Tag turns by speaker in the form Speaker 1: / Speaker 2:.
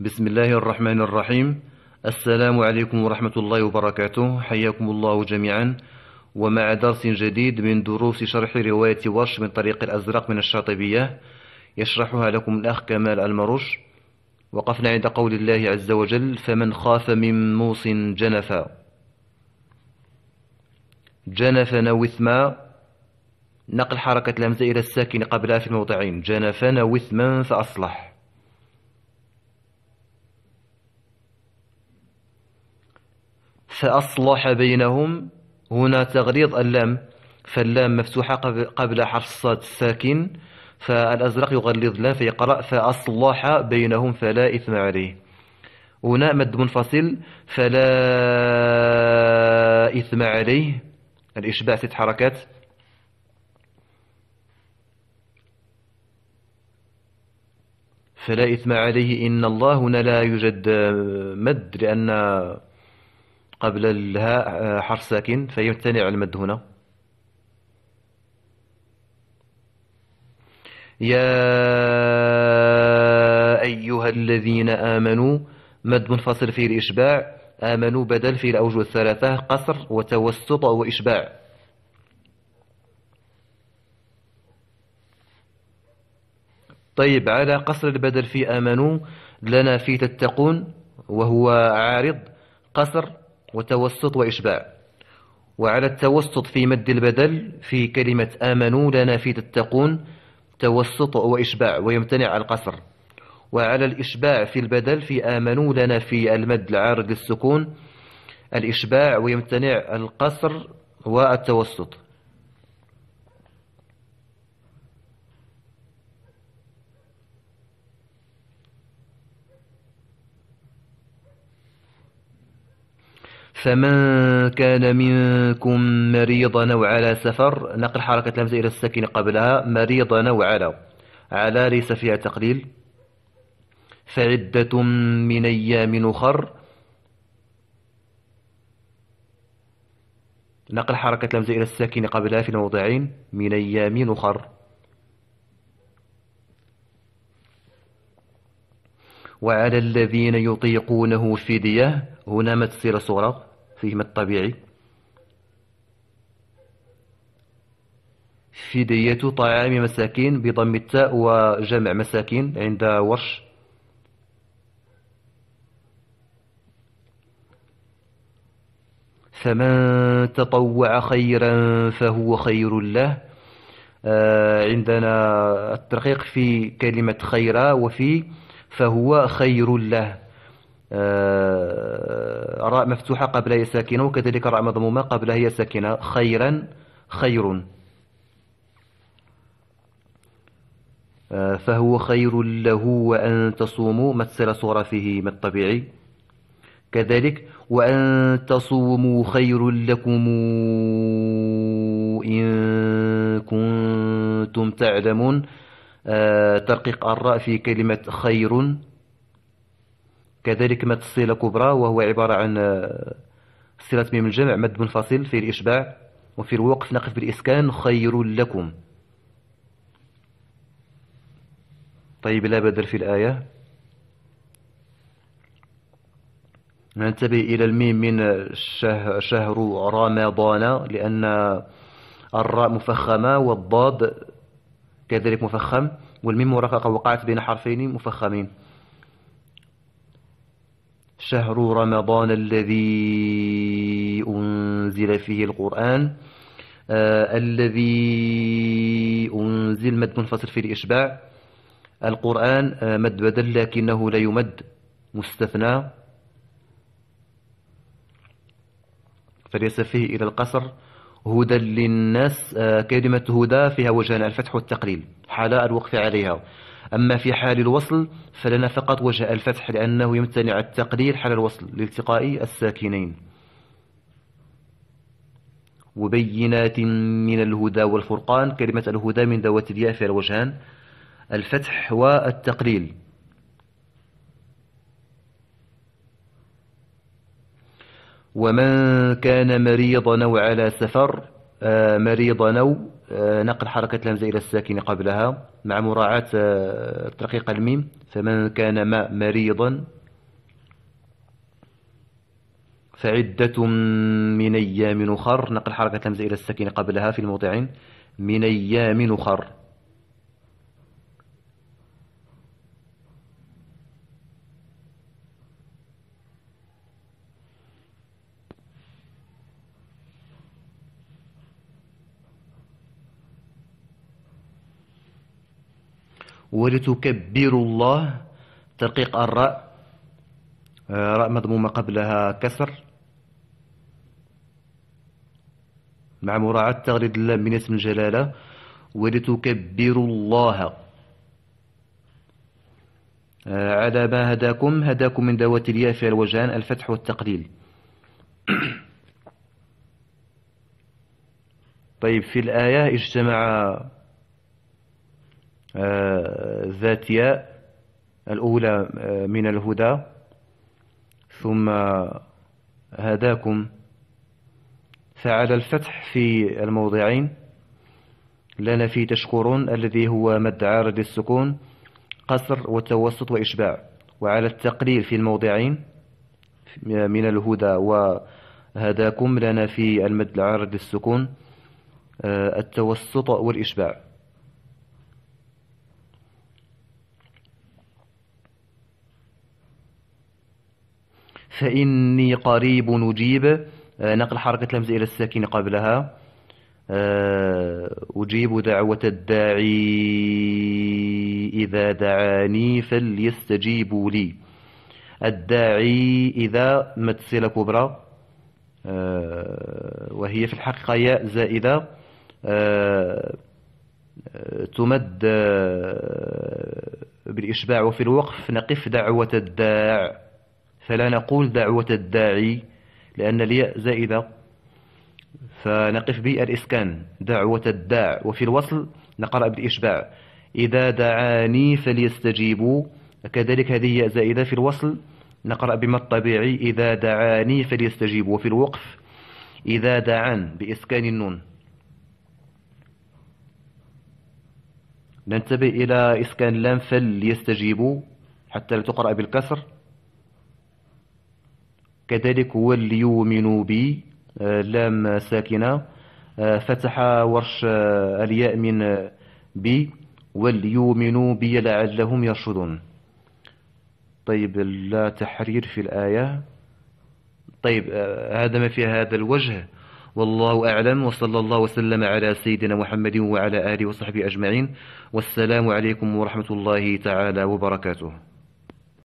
Speaker 1: بسم الله الرحمن الرحيم السلام عليكم ورحمة الله وبركاته حياكم الله جميعا ومع درس جديد من دروس شرح رواية ورش من طريق الأزرق من الشاطبية يشرحها لكم الأخ كمال المرش وقفنا عند قول الله عز وجل فمن خاف من موص جنفا جنفا وثما نقل حركة الهمزة إلى الساكن قبلها في الموضعين جنفا وثما فأصلح فأصلح بينهم هنا تغليظ اللام فاللام مفتوحة قبل حرف الصاد الساكن فالأزرق يغلظ لا فيقرأ فأصلح بينهم فلا إثم عليه هنا مد منفصل فلا إثم عليه الإشباع ست حركات فلا إثم عليه إن الله هنا لا يوجد مد لأن قبل الهاء حرف ساكن فيمتنع المد هنا يا أيها الذين آمنوا مد منفصل في الإشباع آمنوا بدل في الأوجه الثلاثة قصر وتوسط وإشباع طيب على قصر البدل في آمنوا لنا في تتقون وهو عارض قصر وتوسط وإشباع وعلى التوسط في مد البدل في كلمة آمنوا لنا في تتقون توسط وإشباع ويمتنع القصر وعلى الإشباع في البدل في آمنوا لنا في المد العارض للسكون الإشباع ويمتنع القصر والتوسط فمن كان منكم مريضا أو على سفر نقل حركة الهمزة إلى الساكن قبلها مريضا أو على على ليس فيها تقليل فعدة من أيام أخر نقل حركة الهمزة إلى الساكن قبلها في الموضعين من أيام أخر وعلى الذين يطيقونه فدية هنا ما تصير صورة فيهم الطبيعي فدية طعام مساكين بضم التاء وجمع مساكين عند ورش فمن تطوع خيرا فهو خير له آه، عندنا الترقيق في كلمة خيرا وفي فهو خير له آه، راء مفتوحة قبل هي ساكنة وكذلك راء مضمومة قبل هي ساكنة خيرا خير آه، فهو خير له وأن تصوموا مثل صورة فيه من الطبيعي كذلك وأن تصوموا خير لكم إن كنتم تعلمون آه، ترقيق الراء في كلمة خير كذلك مد الصلة الكبرى وهو عبارة عن آه، صلة ميم الجمع مد منفصل في الإشباع وفي الوقف نقف بالإسكان خير لكم طيب لا بدل في الآية ننتبه إلى الميم من شهر, شهر رمضان لأن الراء مفخمة والضاد كذلك مفخم والميم مرققة وقعت بين حرفين مفخمين شهر رمضان الذي أنزل فيه القرآن آه الذي أنزل مد منفصل في الإشباع القرآن آه مد بدل لكنه لا يمد مستثنى فليس فيه إلى القصر هدى للناس آه كلمة هدى فيها وجهان الفتح والتقليل حلاء الوقف عليها أما في حال الوصل فلنا فقط وجه الفتح لأنه يمتنع التقليل حال الوصل لالتقاء الساكنين وبينات من الهدى والفرقان كلمة الهدى من ذوات الياء في الوجهان الفتح والتقليل ومن كان مريضا أو على سفر آه، مريضا أو آه، نقل حركة الهمزة إلى الساكن قبلها مع مراعاة آه، ترقيق الميم فمن كان ما مريضا فعدة من أيام أخر نقل حركة الهمزة إلى الساكن قبلها في الموضعين من أيام أخر ولتكبروا الله ترقيق الراء آه، راء مضمومة قبلها كسر مع مراعاة تغريد اللام من اسم الجلالة ولتكبروا الله آه، على ما هداكم هداكم من ذوات الياء في الوجهان الفتح والتقليل طيب في الآية اجتمع آه، ذات ياء الأولى آه، من الهدى ثم هداكم فعلى الفتح في الموضعين لنا في تشكرون الذي هو مد عارض السكون قصر وتوسط وإشباع وعلى التقليل في الموضعين من الهدى وهداكم لنا في المد العارض السكون آه، التوسط والإشباع فإني قريب نجيب آه، نقل حركة الهمزة إلى الساكن قبلها آه، أجيب دعوة الداعي إذا دعاني فليستجيبوا لي الداعي إذا متصلة كبرى آه، وهي في الحقيقة ياء زائدة تمد بالإشباع وفي الوقف نقف دعوة الداع فلا نقول دعوة الداعي لأن الياء زائدة فنقف بالإسكان دعوة الداع وفي الوصل نقرأ بالإشباع إذا دعاني فليستجيبوا كذلك هذه ياء زائدة في الوصل نقرأ بما الطبيعي إذا دعاني فليستجيبوا وفي الوقف إذا دعان بإسكان النون ننتبه إلى إسكان اللام فليستجيبوا حتى لا تقرأ بالكسر كذلك وليؤمنوا بي آه، لام ساكنة آه، فتح ورش آه، الياء من بي وليؤمنوا بي لعلهم يرشدون طيب لا تحرير في الآية طيب هذا ما في هذا الوجه والله أعلم وصلى الله وسلم على سيدنا محمد وعلى آله وصحبه أجمعين والسلام عليكم ورحمة الله تعالى وبركاته